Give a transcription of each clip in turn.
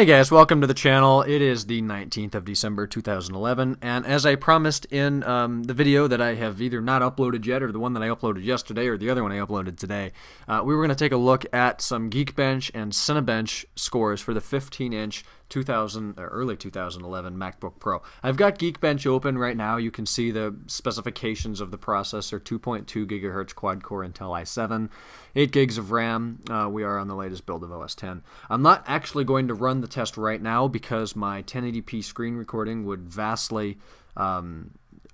Hey guys, welcome to the channel. It is the 19th of December 2011, and as I promised in um, the video that I have either not uploaded yet, or the one that I uploaded yesterday, or the other one I uploaded today, uh, we were going to take a look at some Geekbench and Cinebench scores for the 15-inch 2000 uh, early 2011 MacBook Pro. I've got Geekbench open right now. You can see the specifications of the processor: 2.2 gigahertz quad-core Intel i7, 8 gigs of RAM. Uh, we are on the latest build of OS 10. I'm not actually going to run the test right now because my 1080p screen recording would vastly um,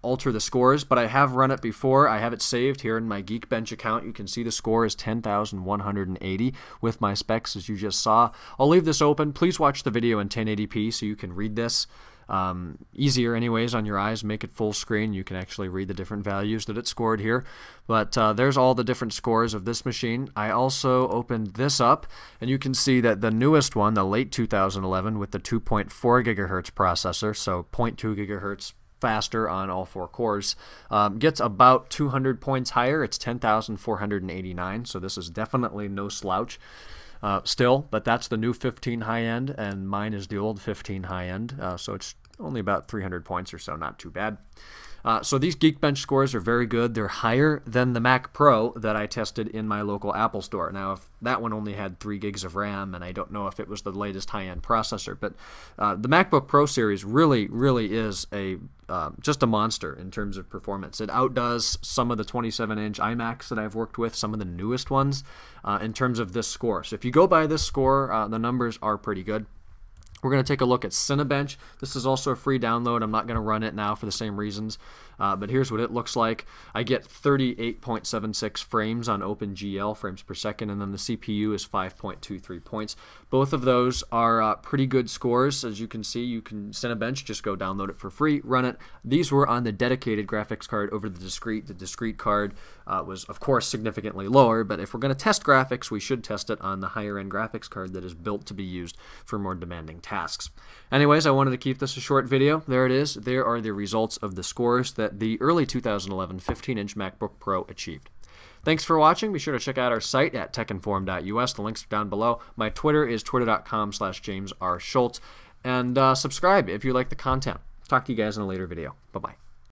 alter the scores, but I have run it before. I have it saved here in my Geekbench account. You can see the score is 10,180 with my specs, as you just saw. I'll leave this open. Please watch the video in 1080p so you can read this. Um, easier anyways on your eyes make it full screen you can actually read the different values that it scored here but uh, there's all the different scores of this machine I also opened this up and you can see that the newest one the late 2011 with the 2.4 gigahertz processor so 0.2 gigahertz faster on all four cores. Um, gets about 200 points higher. It's 10,489, so this is definitely no slouch. Uh, still, but that's the new 15 high end, and mine is the old 15 high end. Uh, so it's only about 300 points or so, not too bad. Uh, so these Geekbench scores are very good. They're higher than the Mac Pro that I tested in my local Apple store. Now, if that one only had three gigs of RAM, and I don't know if it was the latest high-end processor, but uh, the MacBook Pro series really, really is a uh, just a monster in terms of performance. It outdoes some of the 27-inch iMacs that I've worked with, some of the newest ones, uh, in terms of this score. So if you go by this score, uh, the numbers are pretty good. We're going to take a look at Cinebench. This is also a free download. I'm not going to run it now for the same reasons, uh, but here's what it looks like. I get 38.76 frames on OpenGL, frames per second, and then the CPU is 5.23 points. Both of those are uh, pretty good scores. As you can see, you can Cinebench, just go download it for free, run it. These were on the dedicated graphics card over the discrete. The discrete card uh, was, of course, significantly lower, but if we're going to test graphics, we should test it on the higher end graphics card that is built to be used for more demanding tasks. Anyways, I wanted to keep this a short video. There it is. There are the results of the scores that the early 2011 15-inch MacBook Pro achieved. Thanks for watching. Be sure to check out our site at techinform.us. The links are down below. My Twitter is twitter.com slash James R. Schultz. And uh, subscribe if you like the content. Talk to you guys in a later video. Bye-bye.